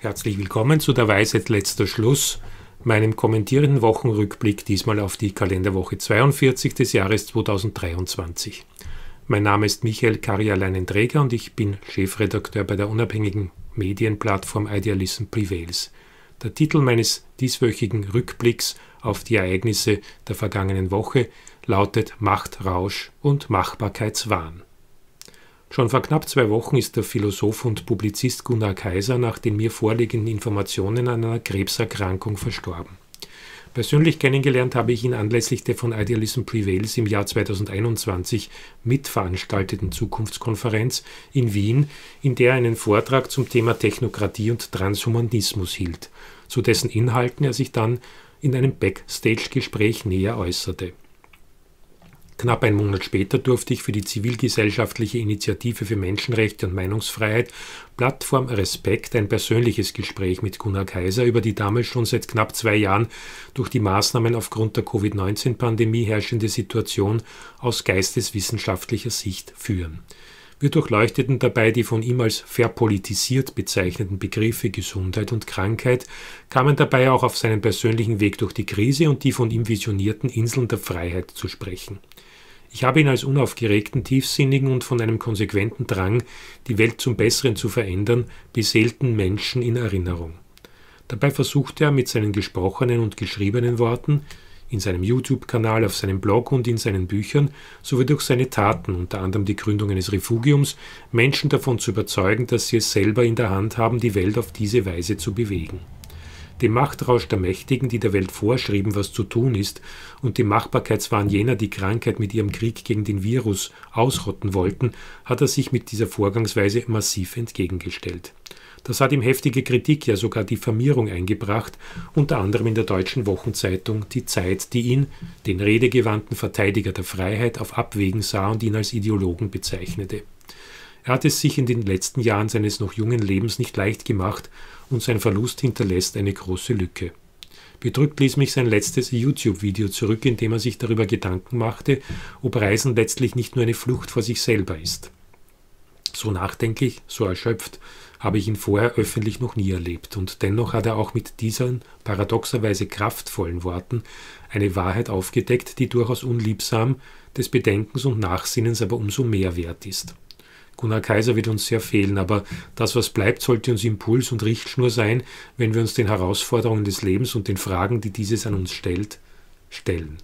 Herzlich willkommen zu der Weisheit letzter Schluss, meinem kommentierenden Wochenrückblick diesmal auf die Kalenderwoche 42 des Jahres 2023. Mein Name ist Michael Karialainen-Träger und ich bin Chefredakteur bei der unabhängigen Medienplattform Idealism Prevails. Der Titel meines dieswöchigen Rückblicks auf die Ereignisse der vergangenen Woche lautet Machtrausch und Machbarkeitswahn. Schon vor knapp zwei Wochen ist der Philosoph und Publizist Gunnar Kaiser nach den mir vorliegenden Informationen an einer Krebserkrankung verstorben. Persönlich kennengelernt habe ich ihn anlässlich der von Idealism Prevails im Jahr 2021 mitveranstalteten Zukunftskonferenz in Wien, in der er einen Vortrag zum Thema Technokratie und Transhumanismus hielt, zu dessen Inhalten er sich dann in einem Backstage-Gespräch näher äußerte. Knapp einen Monat später durfte ich für die zivilgesellschaftliche Initiative für Menschenrechte und Meinungsfreiheit Plattform Respekt ein persönliches Gespräch mit Gunnar Kaiser über die damals schon seit knapp zwei Jahren durch die Maßnahmen aufgrund der Covid-19-Pandemie herrschende Situation aus geisteswissenschaftlicher Sicht führen. Wir durchleuchteten dabei die von ihm als verpolitisiert bezeichneten Begriffe Gesundheit und Krankheit, kamen dabei auch auf seinen persönlichen Weg durch die Krise und die von ihm visionierten Inseln der Freiheit zu sprechen. Ich habe ihn als unaufgeregten, tiefsinnigen und von einem konsequenten Drang, die Welt zum Besseren zu verändern, beseelten Menschen in Erinnerung. Dabei versuchte er mit seinen gesprochenen und geschriebenen Worten, in seinem YouTube-Kanal, auf seinem Blog und in seinen Büchern sowie durch seine Taten, unter anderem die Gründung eines Refugiums, Menschen davon zu überzeugen, dass sie es selber in der Hand haben, die Welt auf diese Weise zu bewegen dem Machtrausch der Mächtigen, die der Welt vorschrieben, was zu tun ist, und dem Machbarkeitswahn jener, die Krankheit mit ihrem Krieg gegen den Virus ausrotten wollten, hat er sich mit dieser Vorgangsweise massiv entgegengestellt. Das hat ihm heftige Kritik, ja sogar Diffamierung eingebracht, unter anderem in der deutschen Wochenzeitung Die Zeit, die ihn, den redegewandten Verteidiger der Freiheit, auf Abwägen sah und ihn als Ideologen bezeichnete. Er hat es sich in den letzten Jahren seines noch jungen Lebens nicht leicht gemacht und sein Verlust hinterlässt eine große Lücke. Bedrückt ließ mich sein letztes YouTube-Video zurück, in dem er sich darüber Gedanken machte, ob Reisen letztlich nicht nur eine Flucht vor sich selber ist. So nachdenklich, so erschöpft habe ich ihn vorher öffentlich noch nie erlebt, und dennoch hat er auch mit diesen paradoxerweise kraftvollen Worten eine Wahrheit aufgedeckt, die durchaus unliebsam, des Bedenkens und Nachsinnens aber umso mehr wert ist. Gunnar Kaiser wird uns sehr fehlen, aber das, was bleibt, sollte uns Impuls und Richtschnur sein, wenn wir uns den Herausforderungen des Lebens und den Fragen, die dieses an uns stellt, stellen.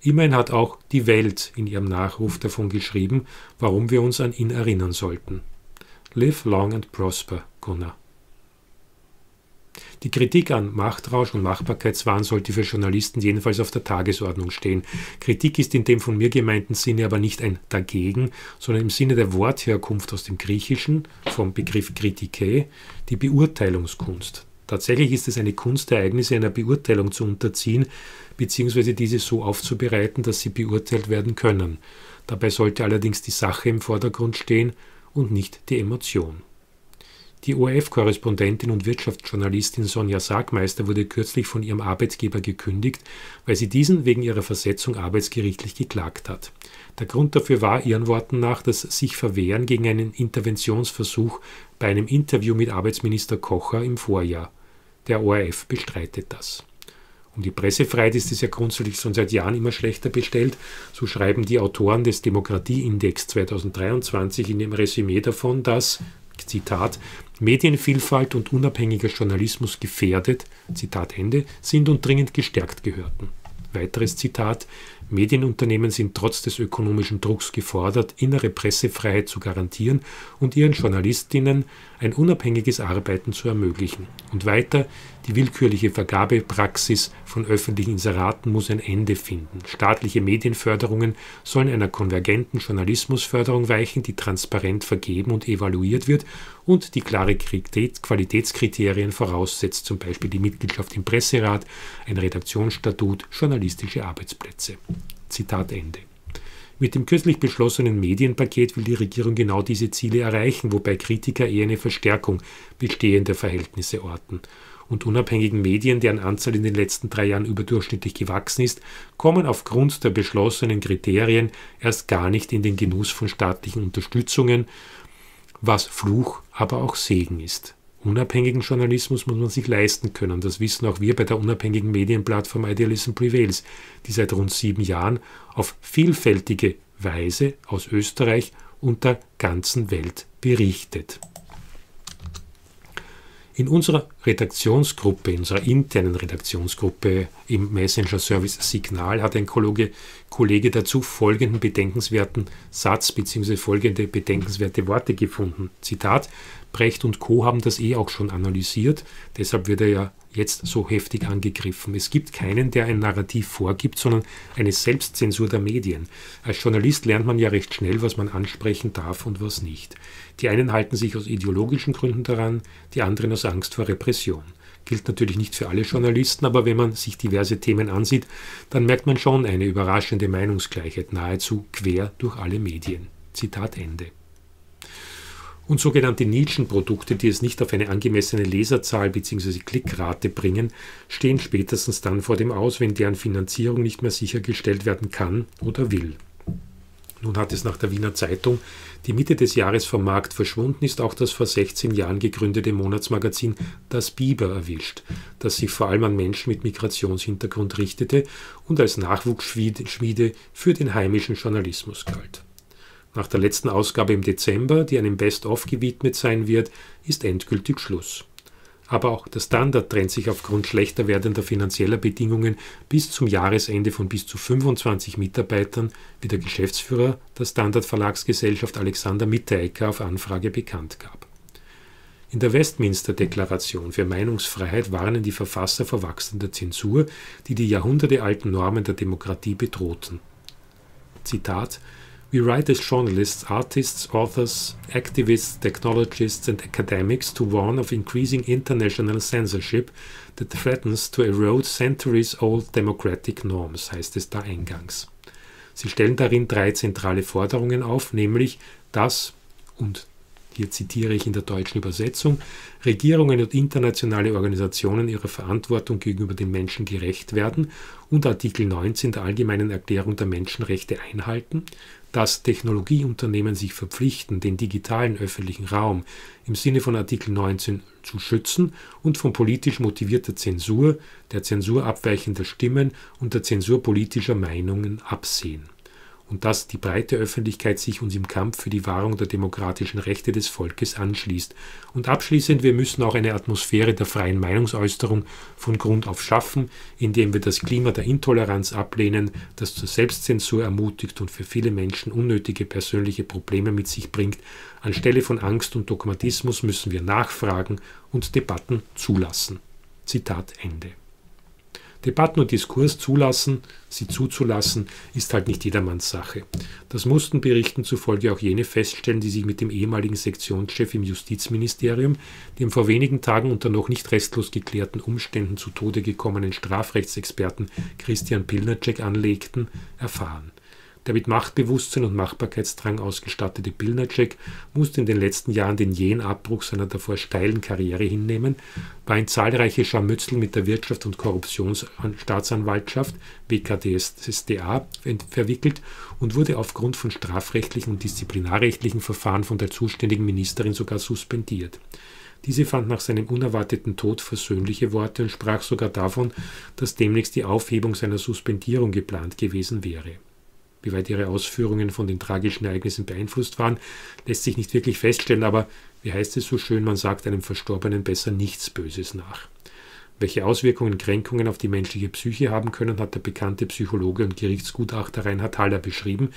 Immerhin hat auch die Welt in ihrem Nachruf davon geschrieben, warum wir uns an ihn erinnern sollten. Live long and prosper, Gunnar. Die Kritik an Machtrausch und Machbarkeitswahn sollte für Journalisten jedenfalls auf der Tagesordnung stehen. Kritik ist in dem von mir gemeinten Sinne aber nicht ein Dagegen, sondern im Sinne der Wortherkunft aus dem Griechischen, vom Begriff Kritike, die Beurteilungskunst. Tatsächlich ist es eine Kunst, Ereignisse einer Beurteilung zu unterziehen, beziehungsweise diese so aufzubereiten, dass sie beurteilt werden können. Dabei sollte allerdings die Sache im Vordergrund stehen und nicht die Emotion. Die ORF-Korrespondentin und Wirtschaftsjournalistin Sonja Sagmeister wurde kürzlich von ihrem Arbeitgeber gekündigt, weil sie diesen wegen ihrer Versetzung arbeitsgerichtlich geklagt hat. Der Grund dafür war ihren Worten nach das sich Verwehren gegen einen Interventionsversuch bei einem Interview mit Arbeitsminister Kocher im Vorjahr. Der ORF bestreitet das. Um die Pressefreiheit ist es ja grundsätzlich schon seit Jahren immer schlechter bestellt. So schreiben die Autoren des Demokratieindex 2023 in dem Resümee davon, dass Zitat, Medienvielfalt und unabhängiger Journalismus gefährdet, Zitat Ende, sind und dringend gestärkt gehörten. Weiteres Zitat, Medienunternehmen sind trotz des ökonomischen Drucks gefordert, innere Pressefreiheit zu garantieren und ihren Journalistinnen ein unabhängiges Arbeiten zu ermöglichen. Und weiter, die willkürliche Vergabepraxis von öffentlichen Inseraten muss ein Ende finden. Staatliche Medienförderungen sollen einer konvergenten Journalismusförderung weichen, die transparent vergeben und evaluiert wird und die klare Qualitätskriterien voraussetzt, zum Beispiel die Mitgliedschaft im Presserat, ein Redaktionsstatut, journalistische Arbeitsplätze. Zitat Ende. Mit dem kürzlich beschlossenen Medienpaket will die Regierung genau diese Ziele erreichen, wobei Kritiker eher eine Verstärkung bestehender Verhältnisse orten und unabhängigen Medien, deren Anzahl in den letzten drei Jahren überdurchschnittlich gewachsen ist, kommen aufgrund der beschlossenen Kriterien erst gar nicht in den Genuss von staatlichen Unterstützungen, was Fluch, aber auch Segen ist. Unabhängigen Journalismus muss man sich leisten können. Das wissen auch wir bei der unabhängigen Medienplattform Idealism Prevails, die seit rund sieben Jahren auf vielfältige Weise aus Österreich und der ganzen Welt berichtet. In unserer Redaktionsgruppe, in unserer internen Redaktionsgruppe im Messenger-Service Signal hat ein Kollege, Kollege dazu folgenden bedenkenswerten Satz bzw. folgende bedenkenswerte Worte gefunden. Zitat, Brecht und Co. haben das eh auch schon analysiert. Deshalb wird er ja jetzt so heftig angegriffen. Es gibt keinen, der ein Narrativ vorgibt, sondern eine Selbstzensur der Medien. Als Journalist lernt man ja recht schnell, was man ansprechen darf und was nicht. Die einen halten sich aus ideologischen Gründen daran, die anderen aus Angst vor Repression. Gilt natürlich nicht für alle Journalisten, aber wenn man sich diverse Themen ansieht, dann merkt man schon eine überraschende Meinungsgleichheit nahezu quer durch alle Medien. Zitat Ende und sogenannte Nischenprodukte, die es nicht auf eine angemessene Leserzahl bzw. Klickrate bringen, stehen spätestens dann vor dem Aus, wenn deren Finanzierung nicht mehr sichergestellt werden kann oder will. Nun hat es nach der Wiener Zeitung, die Mitte des Jahres vom Markt verschwunden ist, auch das vor 16 Jahren gegründete Monatsmagazin Das Biber erwischt, das sich vor allem an Menschen mit Migrationshintergrund richtete und als Nachwuchsschmiede für den heimischen Journalismus galt. Nach der letzten Ausgabe im Dezember, die einem Best-of gewidmet sein wird, ist endgültig Schluss. Aber auch der Standard trennt sich aufgrund schlechter werdender finanzieller Bedingungen bis zum Jahresende von bis zu 25 Mitarbeitern, wie der Geschäftsführer der Standard Verlagsgesellschaft Alexander Mitteiker auf Anfrage bekannt gab. In der Westminster-Deklaration für Meinungsfreiheit warnen die Verfasser vor wachsender Zensur, die die jahrhundertealten Normen der Demokratie bedrohten. Zitat We write as journalists, artists, authors, activists, technologists, and academics to warn of increasing international censorship that threatens to erode centuries old democratic norms, heißt es da eingangs. Sie stellen darin drei zentrale Forderungen auf, nämlich dass, und hier zitiere ich in der deutschen Übersetzung, Regierungen und internationale Organisationen ihrer Verantwortung gegenüber den Menschen gerecht werden und Artikel 19 der Allgemeinen Erklärung der Menschenrechte einhalten, dass Technologieunternehmen sich verpflichten, den digitalen öffentlichen Raum im Sinne von Artikel 19 zu schützen und von politisch motivierter Zensur, der Zensur abweichender Stimmen und der Zensur politischer Meinungen absehen und dass die breite Öffentlichkeit sich uns im Kampf für die Wahrung der demokratischen Rechte des Volkes anschließt. Und abschließend, wir müssen auch eine Atmosphäre der freien Meinungsäußerung von Grund auf schaffen, indem wir das Klima der Intoleranz ablehnen, das zur Selbstzensur ermutigt und für viele Menschen unnötige persönliche Probleme mit sich bringt. Anstelle von Angst und Dogmatismus müssen wir nachfragen und Debatten zulassen. Zitat Ende. Debatten und Diskurs zulassen, sie zuzulassen, ist halt nicht jedermanns Sache. Das mussten Berichten zufolge auch jene feststellen, die sich mit dem ehemaligen Sektionschef im Justizministerium, dem vor wenigen Tagen unter noch nicht restlos geklärten Umständen zu Tode gekommenen Strafrechtsexperten Christian Pilnacek anlegten, erfahren. Der mit Machtbewusstsein und Machbarkeitsdrang ausgestattete Pilnacek musste in den letzten Jahren den jähen Abbruch seiner davor steilen Karriere hinnehmen, war in zahlreiche Scharmützel mit der Wirtschaft- und Korruptionsstaatsanwaltschaft WKDSDA verwickelt und wurde aufgrund von strafrechtlichen und disziplinarrechtlichen Verfahren von der zuständigen Ministerin sogar suspendiert. Diese fand nach seinem unerwarteten Tod versöhnliche Worte und sprach sogar davon, dass demnächst die Aufhebung seiner Suspendierung geplant gewesen wäre. Wie weit ihre Ausführungen von den tragischen Ereignissen beeinflusst waren, lässt sich nicht wirklich feststellen, aber wie heißt es so schön, man sagt einem Verstorbenen besser nichts Böses nach. Welche Auswirkungen Kränkungen auf die menschliche Psyche haben können, hat der bekannte Psychologe und Gerichtsgutachter Reinhard Haller beschrieben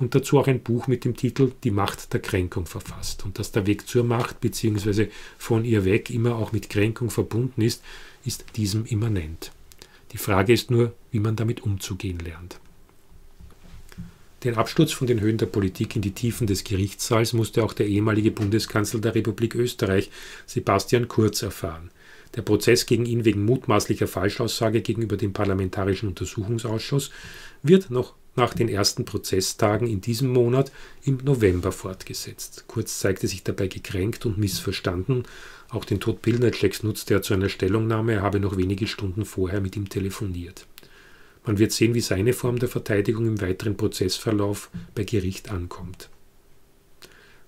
und dazu auch ein Buch mit dem Titel Die Macht der Kränkung verfasst. Und dass der Weg zur Macht bzw. von ihr weg immer auch mit Kränkung verbunden ist, ist diesem immanent. Die Frage ist nur, wie man damit umzugehen lernt. Den Absturz von den Höhen der Politik in die Tiefen des Gerichtssaals musste auch der ehemalige Bundeskanzler der Republik Österreich, Sebastian Kurz, erfahren. Der Prozess gegen ihn wegen mutmaßlicher Falschaussage gegenüber dem Parlamentarischen Untersuchungsausschuss wird noch nach den ersten Prozesstagen in diesem Monat im November fortgesetzt. Kurz zeigte sich dabei gekränkt und missverstanden. Auch den Tod Pilnatscheks nutzte er zu einer Stellungnahme, er habe noch wenige Stunden vorher mit ihm telefoniert. Man wird sehen, wie seine Form der Verteidigung im weiteren Prozessverlauf bei Gericht ankommt.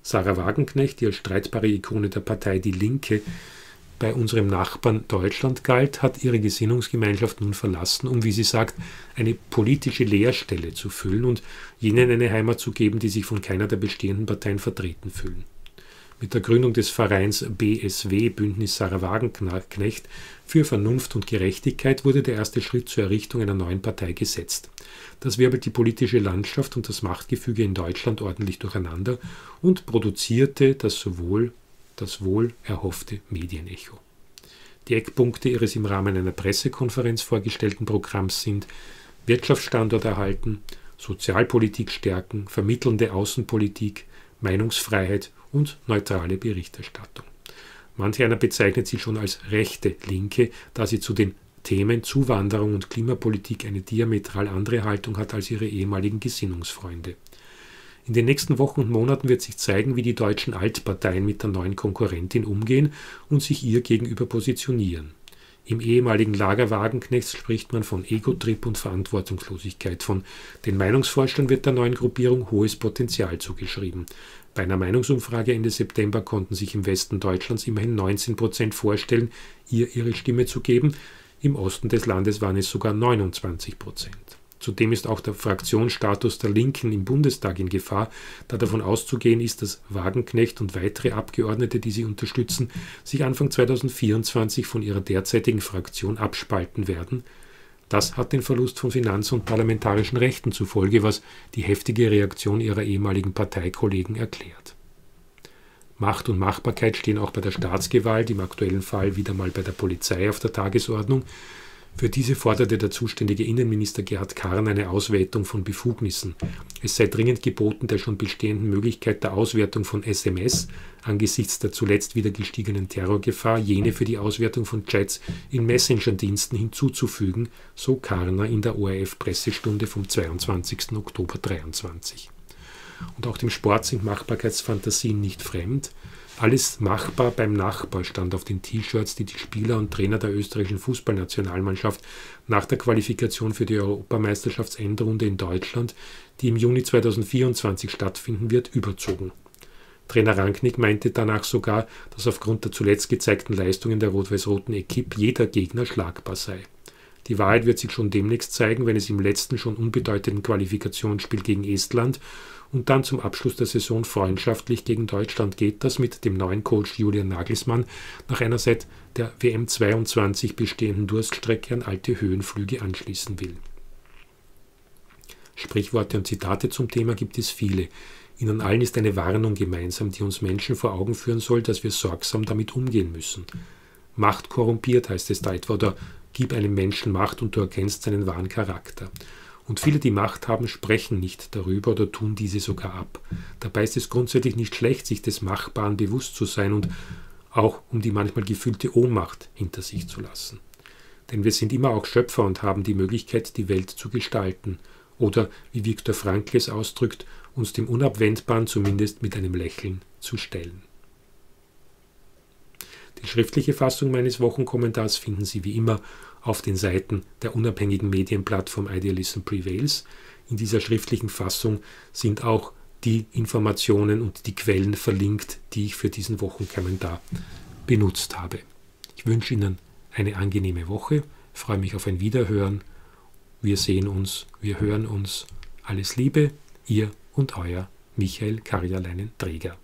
Sarah Wagenknecht, die als streitbare Ikone der Partei Die Linke bei unserem Nachbarn Deutschland galt, hat ihre Gesinnungsgemeinschaft nun verlassen, um, wie sie sagt, eine politische Leerstelle zu füllen und jenen eine Heimat zu geben, die sich von keiner der bestehenden Parteien vertreten fühlen mit der Gründung des Vereins BSW Bündnis Sarah Wagenknecht für Vernunft und Gerechtigkeit wurde der erste Schritt zur Errichtung einer neuen Partei gesetzt. Das wirbelt die politische Landschaft und das Machtgefüge in Deutschland ordentlich durcheinander und produzierte das sowohl das wohl erhoffte Medienecho. Die Eckpunkte ihres im Rahmen einer Pressekonferenz vorgestellten Programms sind Wirtschaftsstandort erhalten, Sozialpolitik stärken, vermittelnde Außenpolitik, Meinungsfreiheit und neutrale Berichterstattung. Manch einer bezeichnet sie schon als rechte Linke, da sie zu den Themen Zuwanderung und Klimapolitik eine diametral andere Haltung hat als ihre ehemaligen Gesinnungsfreunde. In den nächsten Wochen und Monaten wird sich zeigen, wie die deutschen Altparteien mit der neuen Konkurrentin umgehen und sich ihr gegenüber positionieren. Im ehemaligen Lager spricht man von Ego-Trip und Verantwortungslosigkeit. Von den Meinungsforschern wird der neuen Gruppierung hohes Potenzial zugeschrieben. Bei einer Meinungsumfrage Ende September konnten sich im Westen Deutschlands immerhin 19 Prozent vorstellen, ihr ihre Stimme zu geben. Im Osten des Landes waren es sogar 29 Prozent. Zudem ist auch der Fraktionsstatus der Linken im Bundestag in Gefahr, da davon auszugehen ist, dass Wagenknecht und weitere Abgeordnete, die sie unterstützen, sich Anfang 2024 von ihrer derzeitigen Fraktion abspalten werden das hat den Verlust von Finanz- und parlamentarischen Rechten zur Folge, was die heftige Reaktion ihrer ehemaligen Parteikollegen erklärt. Macht und Machbarkeit stehen auch bei der Staatsgewalt, im aktuellen Fall wieder mal bei der Polizei auf der Tagesordnung. Für diese forderte der zuständige Innenminister Gerhard Karn eine Auswertung von Befugnissen. Es sei dringend geboten, der schon bestehenden Möglichkeit der Auswertung von SMS angesichts der zuletzt wieder gestiegenen Terrorgefahr jene für die Auswertung von Chats in Messenger-Diensten hinzuzufügen, so Karner in der ORF-Pressestunde vom 22. Oktober 23. Und auch dem Sport sind Machbarkeitsfantasien nicht fremd. Alles machbar beim Nachbar stand auf den T-Shirts, die die Spieler und Trainer der österreichischen Fußballnationalmannschaft nach der Qualifikation für die Europameisterschaftsendrunde in Deutschland, die im Juni 2024 stattfinden wird, überzogen. Trainer Rangnick meinte danach sogar, dass aufgrund der zuletzt gezeigten Leistungen der rot-weiß-roten Equipe jeder Gegner schlagbar sei. Die Wahrheit wird sich schon demnächst zeigen, wenn es im letzten schon unbedeutenden Qualifikationsspiel gegen Estland und dann zum Abschluss der Saison freundschaftlich gegen Deutschland geht, das mit dem neuen Coach Julian Nagelsmann nach einer seit der WM 22 bestehenden Durststrecke an alte Höhenflüge anschließen will. Sprichworte und Zitate zum Thema gibt es viele. Ihnen allen ist eine Warnung gemeinsam, die uns Menschen vor Augen führen soll, dass wir sorgsam damit umgehen müssen. Macht korrumpiert heißt es da etwa, oder Gib einem Menschen Macht und du erkennst seinen wahren Charakter. Und viele, die Macht haben, sprechen nicht darüber oder tun diese sogar ab. Dabei ist es grundsätzlich nicht schlecht, sich des Machbaren bewusst zu sein und auch um die manchmal gefühlte Ohnmacht hinter sich zu lassen. Denn wir sind immer auch Schöpfer und haben die Möglichkeit, die Welt zu gestalten. Oder, wie Viktor Frankl es ausdrückt, uns dem Unabwendbaren zumindest mit einem Lächeln zu stellen. Die schriftliche Fassung meines Wochenkommentars finden Sie wie immer auf den Seiten der unabhängigen Medienplattform Idealism Prevails. In dieser schriftlichen Fassung sind auch die Informationen und die Quellen verlinkt, die ich für diesen Wochenkommentar benutzt habe. Ich wünsche Ihnen eine angenehme Woche, freue mich auf ein Wiederhören. Wir sehen uns, wir hören uns. Alles Liebe, Ihr und Euer Michael Karjalainen Träger.